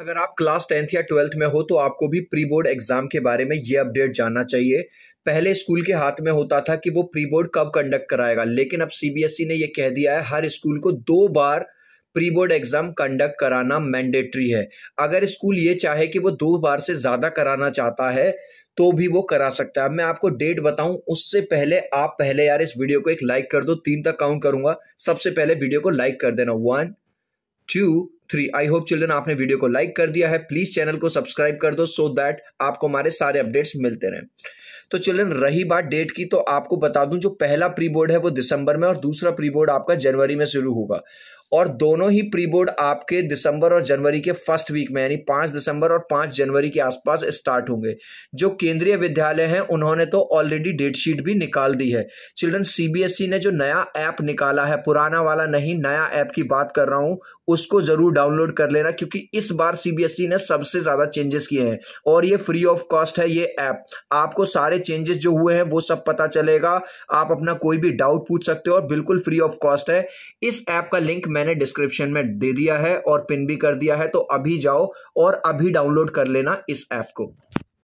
अगर आप class tenth या ट्वेल्थ में हो तो आपको भी प्री बोर्ड एग्जाम के बारे में ये अपडेट जानना चाहिए पहले स्कूल के हाथ में होता था कि वो प्री बोर्ड कब कंडक्ट कराएगा लेकिन अब सीबीएसई ने ये कह दिया है हर स्कूल को दो बार प्री बोर्ड एग्जाम कंडक्ट कराना मैंडेटरी है अगर स्कूल ये चाहे कि वो दो बार से ज़्यादा कराना चाहता है तो भी वो करा सकता है मैं आपको डेट बताऊं उससे पहले आप पहले यार इस वीडियो को एक लाइक कर दो तीन तक काउंट करूंगा सबसे पहले वीडियो को लाइक कर देना one two three I hope children आपने वीडियो को लाइक कर दिया है प्लीज चैनल को सब्सक्राइब कर दो सो so दैट आपको हमारे सारे अपडेट्स मिलते रहें तो चिल्ड्रन रही बात डेट की तो आपको बता दूं जो पहला प्री बोर्ड है वो दिसंबर में और दूसरा प्री बोर्ड आपका जनवरी में शुरू होगा और दोनों ही प्री बोर्ड आपके दिसंबर और जनवरी के फर्स्ट वीक में यानी पांच दिसंबर और पांच जनवरी के आसपास स्टार्ट होंगे जो केंद्रीय विद्यालय हैं उन्होंने तो ऑलरेडी डेट शीट भी निकाल दी है चिल्ड्रन सीबीएसई e ने जो नया ऐप निकाला है पुराना वाला नहीं नया ऐप की बात कर रहा हूं उसको ज़रूर डाउनलोड कर लेना क्योंकि इस बार सीबीएसई e ने सबसे ज़्यादा चेंजेस किए हैं और ये फ्री ऑफ कॉस्ट है ये ऐप आपको सारे चेंजेस जो हुए हैं वो सब पता चलेगा आप अपना कोई भी डाउट पूछ सकते हो और बिल्कुल फ्री ऑफ कॉस्ट है इस ऐप का लिंक मैं मैंने डिस्क्रिप्शन में दे दिया है और पिन भी कर दिया है तो अभी जाओ और अभी डाउनलोड कर लेना इस ऐप को